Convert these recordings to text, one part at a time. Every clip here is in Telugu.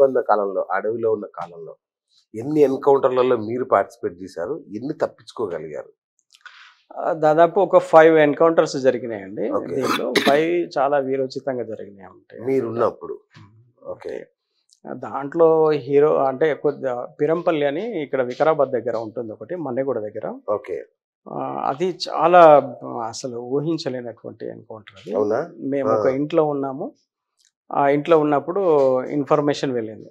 ఇబ్బంద కాలంలో అడవిలో ఉన్న కాలంలో ఎన్ని ఎన్కౌంటర్లలో మీరు పార్టిసిపేట్ చేశారు ఎన్ని తప్పించుకోగలిగారు దాదాపు ఒక ఫైవ్ ఎన్కౌంటర్స్ జరిగినాయండి దీంట్లో ఫైవ్ చాలా వీరోచితంగా జరిగినాయి ఉంటాయి మీరున్నప్పుడు ఓకే దాంట్లో హీరో అంటే కొద్దిగా పిరంపల్లి అని ఇక్కడ వికారాబాద్ దగ్గర ఉంటుంది ఒకటి మన్నెగూడ దగ్గర ఓకే అది చాలా అసలు ఊహించలేనటువంటి ఎన్కౌంటర్ అది మేము ఒక ఇంట్లో ఉన్నాము ఆ ఇంట్లో ఉన్నప్పుడు ఇన్ఫర్మేషన్ వెళ్ళింది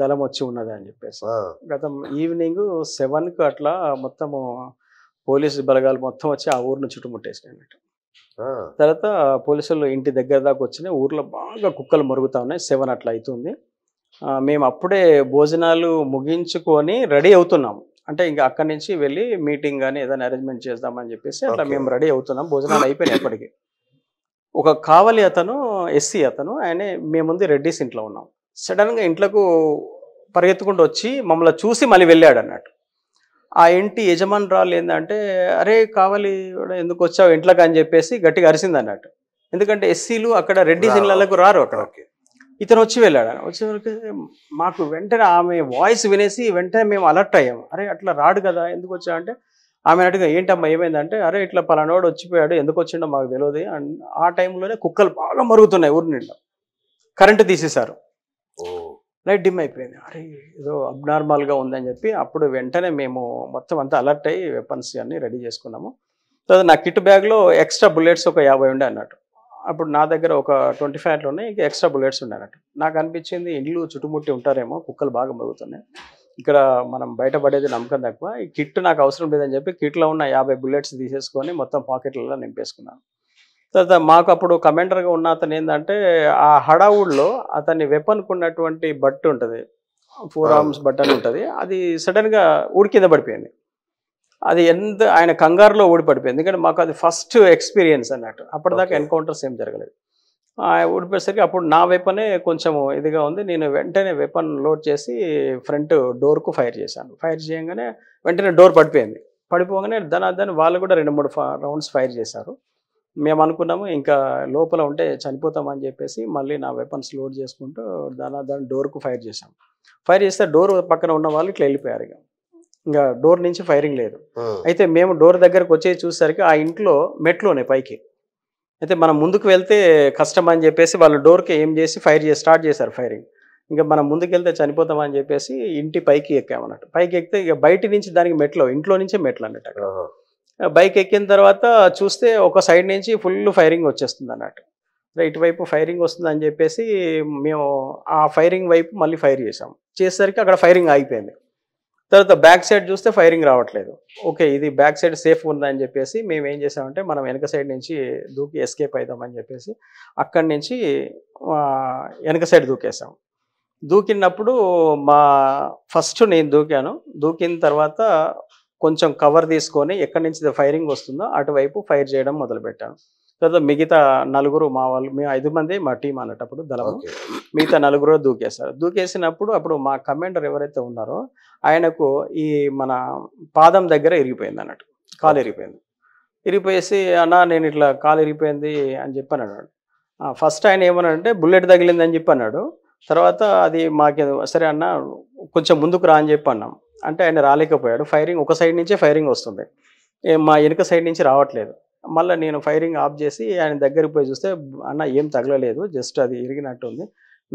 దళం వచ్చి ఉన్నది అని చెప్పేసి గతం ఈవినింగ్ సెవెన్కి అట్లా మొత్తము పోలీసు బలగాలు మొత్తం వచ్చి ఆ ఊరిని చుట్టుముట్టేసినట్టు తర్వాత పోలీసులు ఇంటి దగ్గర దాకా వచ్చినాయి ఊర్లో బాగా కుక్కలు మరుగుతా ఉన్నాయి సెవెన్ అట్లా అవుతుంది మేము అప్పుడే భోజనాలు ముగించుకొని రెడీ అవుతున్నాం అంటే ఇంకా అక్కడి నుంచి వెళ్ళి మీటింగ్ కానీ ఏదైనా అరేంజ్మెంట్ చేద్దామని చెప్పేసి అట్లా మేము రెడీ అవుతున్నాం భోజనాలు అయిపోయినాయి అప్పటికి ఒక కావలి అతను ఎస్సీ అతను ఆయన మేముంది రెడ్డిస్ ఇంట్లో ఉన్నాం సడన్గా ఇంట్లోకు పరిగెత్తుకుంటూ వచ్చి మమ్మల్ని చూసి మళ్ళీ వెళ్ళాడు అన్నట్టు ఆ ఇంటి యజమానురాలు ఏంటంటే అరే కావలి ఎందుకు వచ్చావు ఇంట్లోకి అని చెప్పేసి గట్టిగా అరిసింది అన్నట్టు ఎందుకంటే ఎస్సీలు అక్కడ రెడ్డిస్ ఇళ్ళకు రారు అక్కడ ఇతను వచ్చి వెళ్ళాడు వచ్చే మాకు వెంటనే ఆమె వాయిస్ వినేసి వెంటనే మేము అలర్ట్ అయ్యాము అరే అట్లా రాడు కదా ఎందుకు వచ్చావు అంటే ఆమె అడిగిన ఏంటమ్మా ఏమైందంటే అరే ఇట్లా పలానోడు వచ్చిపోయాడు ఎందుకు వచ్చిండో మాకు తెలియదు అండ్ ఆ టైంలోనే కుక్కలు బాగా మరుగుతున్నాయి ఊరి నిండా కరెంటు తీసేశారు లైట్ డిమ్ అయిపోయింది అరే ఏదో అబ్నార్మల్గా ఉందని చెప్పి అప్పుడు వెంటనే మేము మొత్తం అంతా అలర్ట్ అయ్యి వెపన్స్ అన్నీ రెడీ చేసుకున్నాము తర్వాత నా కిట్ బ్యాగ్లో ఎక్స్ట్రా బుల్లెట్స్ ఒక యాభై ఉండే అన్నట్టు అప్పుడు నా దగ్గర ఒక ట్వంటీ ఉన్నాయి ఇంకా ఎక్స్ట్రా బుల్లెట్స్ ఉండే అన్నట్టు నాకు అనిపించింది ఇండ్లు చుట్టుముట్టి ఉంటారేమో కుక్కలు బాగా మరుగుతున్నాయి ఇక్కడ మనం బయటపడేది నమ్మకం తక్కువ ఈ కిట్ నాకు అవసరం లేదని చెప్పి కిట్లో ఉన్న యాభై బుల్లెట్స్ తీసేసుకొని మొత్తం పాకెట్లలో నింపేసుకున్నాను తర్వాత మాకు అప్పుడు కమాండర్గా ఉన్న అతను ఏంటంటే ఆ హడావుడ్లో అతన్ని వెపన్కు ఉన్నటువంటి బట్టు ఉంటుంది ఫోర్ ఆర్మ్స్ అని ఉంటుంది అది సడన్గా ఊడి కింద పడిపోయింది అది ఎంత ఆయన కంగారులో ఊడి పడిపోయింది ఎందుకంటే మాకు అది ఫస్ట్ ఎక్స్పీరియన్స్ అన్నట్టు అప్పటిదాకా ఎన్కౌంటర్స్ ఏం జరగలేదు ఊడిపోయేసరికి అప్పుడు నా వెపనే కొంచెం ఇదిగా ఉంది నేను వెంటనే వెపన్ లోడ్ చేసి ఫ్రంట్ డోర్కు ఫైర్ చేశాను ఫైర్ చేయగానే వెంటనే డోర్ పడిపోయింది పడిపోగానే దాని వాళ్ళు కూడా రెండు మూడు రౌండ్స్ ఫైర్ చేశారు మేము అనుకున్నాము ఇంకా లోపల ఉంటే చనిపోతామని చెప్పేసి మళ్ళీ నా వెపన్స్ లోడ్ చేసుకుంటూ దాని దాని డోర్కు ఫైర్ చేశాము ఫైర్ చేస్తే డోర్ పక్కన ఉన్న వాళ్ళు ఇట్లా వెళ్ళిపోయారు ఇక ఇంకా డోర్ నుంచి ఫైరింగ్ లేదు అయితే మేము డోర్ దగ్గరకు వచ్చే చూసేసరికి ఆ ఇంట్లో మెట్లు ఉన్నాయి పైకి అయితే మనం ముందుకు వెళ్తే కష్టం అని చెప్పేసి వాళ్ళు డోర్కి ఏం చేసి ఫైర్ చేసి స్టార్ట్ చేశారు ఫైరింగ్ ఇంకా మనం ముందుకెళ్తే చనిపోతామని చెప్పేసి ఇంటి పైకి ఎక్కామన్నట్టు పైకి ఎక్కితే ఇక బయట నుంచి దానికి మెట్లు ఇంట్లో నుంచే మెట్లు అన్నట్టు అక్కడ బైక్ ఎక్కిన తర్వాత చూస్తే ఒక సైడ్ నుంచి ఫుల్ ఫైరింగ్ వచ్చేస్తుంది అన్నట్టు ఇటువైపు ఫైరింగ్ వస్తుంది అని చెప్పేసి మేము ఆ ఫైరింగ్ వైపు మళ్ళీ ఫైర్ చేసాం చేసేసరికి అక్కడ ఫైరింగ్ ఆగిపోయింది తర్వాత బ్యాక్ సైడ్ చూస్తే ఫైరింగ్ రావట్లేదు ఓకే ఇది బ్యాక్ సైడ్ సేఫ్ ఉందని చెప్పేసి మేము ఏం చేసామంటే మనం వెనక సైడ్ నుంచి దూకి ఎస్కేప్ అవుదామని చెప్పేసి అక్కడి నుంచి వెనక సైడ్ దూకేసాం దూకినప్పుడు మా ఫస్ట్ నేను దూకాను దూకిన తర్వాత కొంచెం కవర్ తీసుకొని ఎక్కడి నుంచి ఫైరింగ్ వస్తుందో అటువైపు ఫైర్ చేయడం మొదలుపెట్టాను తర్వాత మిగతా నలుగురు మా వాళ్ళు మేము ఐదు మంది మా టీం అన్నటప్పుడు దళము మిగతా నలుగురు దూకేస్తారు దూకేసినప్పుడు అప్పుడు మా కమాండర్ ఎవరైతే ఉన్నారో ఆయనకు ఈ మన పాదం దగ్గర ఇరిగిపోయింది అన్నట్టు కాలు ఇరిగిపోయింది ఇరిగిపోయేసి అన్నా నేను ఇట్లా కాలు ఇరిగిపోయింది అని చెప్పాను అన్నాడు ఫస్ట్ ఆయన ఏమన్నాడంటే బుల్లెట్ తగిలింది అని చెప్పి అన్నాడు తర్వాత అది మాకు సరే అన్న కొంచెం ముందుకు రా అని చెప్పి అన్నాం అంటే ఆయన రాలేకపోయాడు ఫైరింగ్ ఒక సైడ్ నుంచే ఫైరింగ్ వస్తుంది మా వెనుక సైడ్ నుంచి రావట్లేదు మళ్ళీ నేను ఫైరింగ్ ఆఫ్ చేసి ఆయన దగ్గరికి పోయి చూస్తే అన్న ఏం తగలలేదు జస్ట్ అది ఇరిగినట్టు ఉంది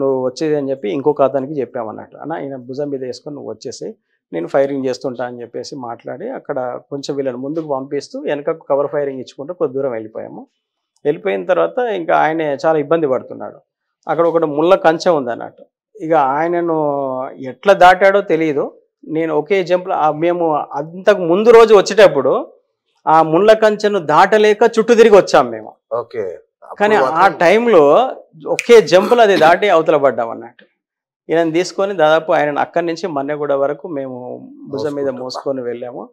నువ్వు వచ్చేది అని చెప్పి ఇంకొక అతనికి చెప్పామన్నట్టు అన్న ఈయన భుజం మీద వేసుకొని నువ్వు వచ్చేసి నేను ఫైరింగ్ చేస్తుంటా అని చెప్పేసి మాట్లాడి అక్కడ కొంచెం వీళ్ళని ముందుకు పంపిస్తూ వెనక కవర్ ఫైరింగ్ ఇచ్చుకుంటూ కొద్ది దూరం వెళ్ళిపోయాము వెళ్ళిపోయిన తర్వాత ఇంకా ఆయన చాలా ఇబ్బంది పడుతున్నాడు అక్కడ ఒకటి ముళ్ళ కంచె ఉంది అన్నట్టు ఇక ఆయనను ఎట్లా దాటాడో తెలియదు నేను ఒకే జంప్లో మేము అంతకు ముందు రోజు వచ్చేటప్పుడు ఆ ముండ్ల కంచెను దాటలేక చుట్టూ తిరిగి వచ్చాం మేము ఓకే కానీ ఆ టైంలో ఒకే జంపులు అది దాటి అవతల పడ్డాం అన్నట్టు ఈయన తీసుకొని దాదాపు ఆయన అక్కడి నుంచి మన్నెగూడ వరకు మేము భుజం మీద మోసుకొని వెళ్ళాము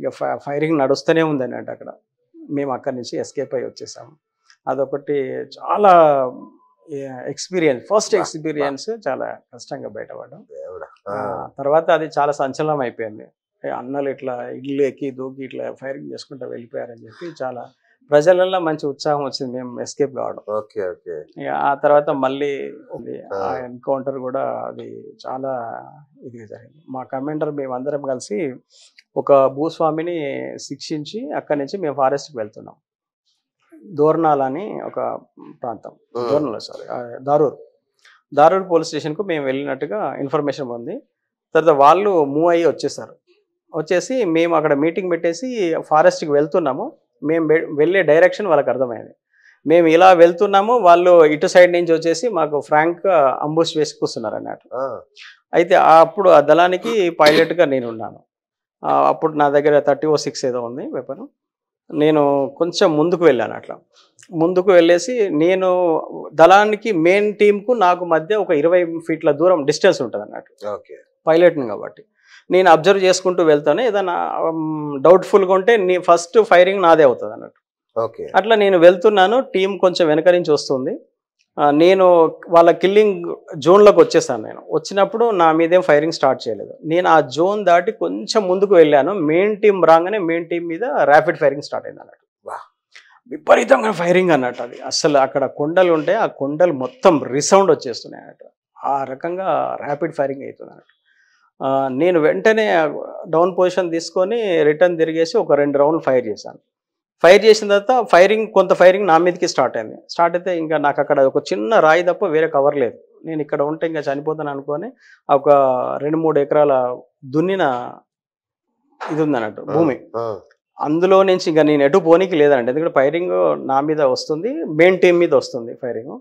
ఇక ఫైరింగ్ నడుస్తూనే ఉంది అన్నట్టు అక్కడ మేము అక్కడి నుంచి ఎస్కేప్ అయ్యి వచ్చేసాము అదొకటి చాలా ఎక్స్పీరియన్స్ ఫస్ట్ ఎక్స్పీరియన్స్ చాలా కష్టంగా బయటపడ్డాం తర్వాత అది చాలా సంచలనం అయిపోయింది అన్నలు ఇట్లా ఇల్లు ఎక్కి దూకి ఇట్లా ఫైరింగ్ చేసుకుంటూ వెళ్ళిపోయారని చెప్పి చాలా ప్రజలలో మంచి ఉత్సాహం వచ్చింది మేము ఎస్కేప్ కావడం ఓకే ఓకే ఆ తర్వాత మళ్ళీ ఆ ఎన్కౌంటర్ కూడా అది చాలా ఇది జరిగింది మా కమాండర్ మేమందరం కలిసి ఒక భూస్వామిని శిక్షించి అక్కడి నుంచి మేము ఫారెస్ట్కి వెళ్తున్నాం దోర్నాల్ అని ఒక ప్రాంతం దోర్నాల సారీ దారూర్ దారూర్ పోలీస్ స్టేషన్కు మేము వెళ్ళినట్టుగా ఇన్ఫర్మేషన్ ఉంది తర్వాత వాళ్ళు మూవ్ అయ్యి వచ్చేసారు వచ్చేసి మేము అక్కడ మీటింగ్ పెట్టేసి ఫారెస్ట్కి వెళ్తున్నాము మేము వెళ్ళే డైరెక్షన్ వాళ్ళకి అర్థమైంది మేము ఇలా వెళ్తున్నాము వాళ్ళు ఇటు సైడ్ నుంచి వచ్చేసి మాకు ఫ్రాంక్ అంబుష్ వేసి కూర్చున్నారు అన్నట్టు అయితే అప్పుడు ఆ దళానికి పైలట్గా ఉన్నాను అప్పుడు నా దగ్గర థర్టీ ఓ సిక్స్ ఏదో ఉంది వెపను నేను కొంచెం ముందుకు వెళ్ళాను అట్లా ముందుకు వెళ్ళేసి నేను దళానికి మెయిన్ టీంకు నాకు మధ్య ఒక ఇరవై ఫీట్ల దూరం డిస్టెన్స్ ఉంటుంది అన్నట్టు పైలట్ని కాబట్టి నేను అబ్జర్వ్ చేసుకుంటూ వెళ్తాను ఏదైనా డౌట్ఫుల్గా um, ఉంటే నీ ఫస్ట్ ఫైరింగ్ నాదే అవుతుంది అన్నట్టు ఓకే అట్లా నేను వెళ్తున్నాను టీం కొంచెం వెనక నుంచి వస్తుంది నేను వాళ్ళ కిల్లింగ్ జోన్లోకి వచ్చేసాను నేను వచ్చినప్పుడు నా మీదేం ఫైరింగ్ స్టార్ట్ చేయలేదు నేను ఆ జోన్ దాటి కొంచెం ముందుకు వెళ్ళాను మెయిన్ టీం రాగానే మెయిన్ టీం మీద ర్యాపిడ్ ఫైరింగ్ స్టార్ట్ అయింది అన్నట్టు విపరీతంగా ఫైరింగ్ అన్నట్టు అది అసలు అక్కడ కొండలు ఉంటే ఆ కొండలు మొత్తం రిసౌండ్ వచ్చేస్తున్నాయి అన్నట్టు ఆ రకంగా ర్యాపిడ్ ఫైరింగ్ అవుతుంది అన్నట్టు నేను వెంటనే డౌన్ పొజిషన్ తీసుకొని రిటర్న్ తిరిగేసి ఒక రెండు రౌండ్లు ఫైర్ చేశాను ఫైర్ చేసిన తర్వాత ఫైరింగ్ కొంత ఫైరింగ్ నా మీదకి స్టార్ట్ అయింది స్టార్ట్ అయితే ఇంకా నాకు అక్కడ ఒక చిన్న రాయి తప్ప వేరే కవర్ లేదు నేను ఇక్కడ ఉంటే ఇంకా చనిపోతాను అనుకొని ఒక రెండు మూడు ఎకరాల దున్నిన ఇది ఉందన్నట్టు భూమి అందులో నుంచి ఇంకా నేను ఎటు పోనీకి లేదండి ఎందుకంటే ఫైరింగ్ నా మీద వస్తుంది మెయిన్ టీం మీద వస్తుంది ఫైరింగ్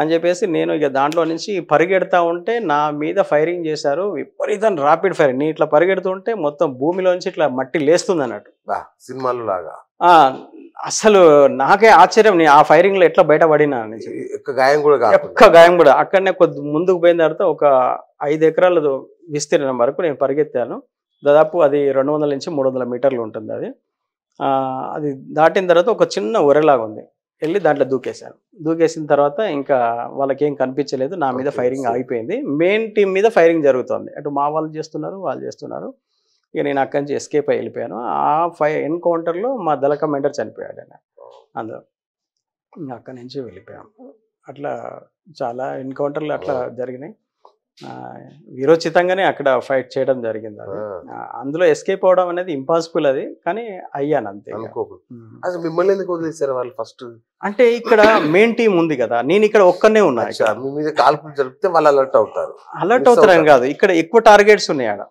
అని చెప్పేసి నేను ఇక దాంట్లో నుంచి పరిగెడతా ఉంటే నా మీద ఫైరింగ్ చేశారు విపరీతం రాపిడ్ ఫైరింగ్ నేను ఇట్లా పరిగెడుతుంటే మొత్తం భూమిలోంచి ఇట్లా మట్టి లేస్తుంది అన్నట్టు సినిమాలు లాగా అసలు నాకే ఆశ్చర్యం నేను ఆ ఫైరింగ్ లో ఎట్లా బయటపడినా గాయం కూడా ఒక్క గాయం కూడా అక్కడనే కొద్ది ముందుకు పోయిన తర్వాత ఒక ఐదు ఎకరాల విస్తీర్ణం వరకు నేను పరిగెత్తాను దాదాపు అది రెండు వందల నుంచి మూడు వందల మీటర్లు ఉంటుంది అది అది దాటిన తర్వాత ఒక చిన్న ఒరెలాగా ఉంది వెళ్ళి దాంట్లో దూకేశారు దూకేసిన తర్వాత ఇంకా వాళ్ళకేం కనిపించలేదు నా మీద ఫైరింగ్ ఆగిపోయింది మెయిన్ టీం మీద ఫైరింగ్ జరుగుతుంది అటు మా వాళ్ళు చేస్తున్నారు వాళ్ళు చేస్తున్నారు ఇక నేను అక్కడి నుంచి ఎస్కేప్ అయి వెళ్ళిపోయాను ఆ ఫై ఎన్కౌంటర్లో మా దళ కమాండర్ చనిపోయాడు ఆయన అందులో అక్కడి నుంచి వెళ్ళిపోయాము అట్లా చాలా ఎన్కౌంటర్లు అట్లా జరిగినాయి వీరోచితంగానే అక్కడ ఫైట్ చేయడం జరిగింది అది అందులో ఎస్కేప్ అవడం అనేది ఇంపాసిబుల్ అది కానీ అయ్యాను అంతే అసలు మిమ్మల్ని ఎందుకు వాళ్ళు ఫస్ట్ అంటే ఇక్కడ మెయిన్ టీం ఉంది కదా నేను ఇక్కడ ఒక్కనే ఉన్నాను కాల్పులు జరిపితే వాళ్ళు అలర్ట్ అవుతారు అలర్ట్ అవుతారని కాదు ఇక్కడ ఎక్కువ టార్గెట్స్ ఉన్నాయి ఆడ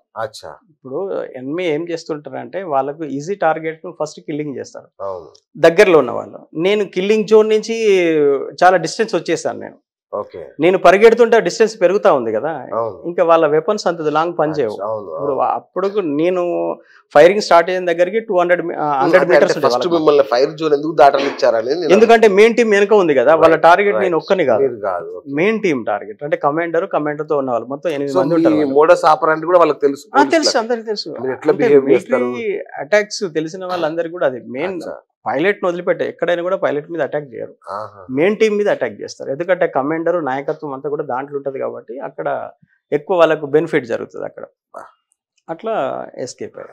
ఇప్పుడు ఎన్మీ ఏం చేస్తుంటారంటే వాళ్ళకు ఈజీ టార్గెట్ ఫస్ట్ కిల్లింగ్ చేస్తారు దగ్గరలో ఉన్న వాళ్ళు నేను కిల్లింగ్ జోన్ నుంచి చాలా డిస్టెన్స్ వచ్చేసాను నేను నేను పరిగెడుతుంటే డిస్టెన్స్ పెరుగుతా ఉంది కదా ఇంకా వాళ్ళ వెపన్స్ అంత లాంగ్ పనిచేయవు ఇప్పుడు అప్పుడు నేను ఫైరింగ్ స్టార్ట్ అయిన దగ్గరికి టూ హండ్రెడ్ హండ్రెడ్ మీటర్స్ ఎందుకు ఎందుకంటే మెయిన్ టీం వెనుక ఉంది కదా వాళ్ళ టార్గెట్ నేను ఒక్కని కాదు మెయిన్ టీం టార్గెట్ అంటే కమాండర్ కమాండర్ తో ఉన్న వాళ్ళు మొత్తం ఎనిమిది మోడస్ కూడా వాళ్ళకి తెలుసు తెలుసు అందరికి తెలుసు అటాక్స్ తెలిసిన వాళ్ళందరికీ కూడా అది మెయిన్ పైలట్ను వదిలిపెట్టే ఎక్కడైనా కూడా పైలట్ మీద అటాక్ చేయరు మెయిన్ టీం మీద అటాక్ చేస్తారు ఎందుకంటే కమాండర్ నాయకత్వం అంతా కూడా దాంట్లో ఉంటుంది కాబట్టి అక్కడ ఎక్కువ వాళ్ళకు బెనిఫిట్ జరుగుతుంది అక్కడ అట్లా ఎస్కేప్ అయ్యారు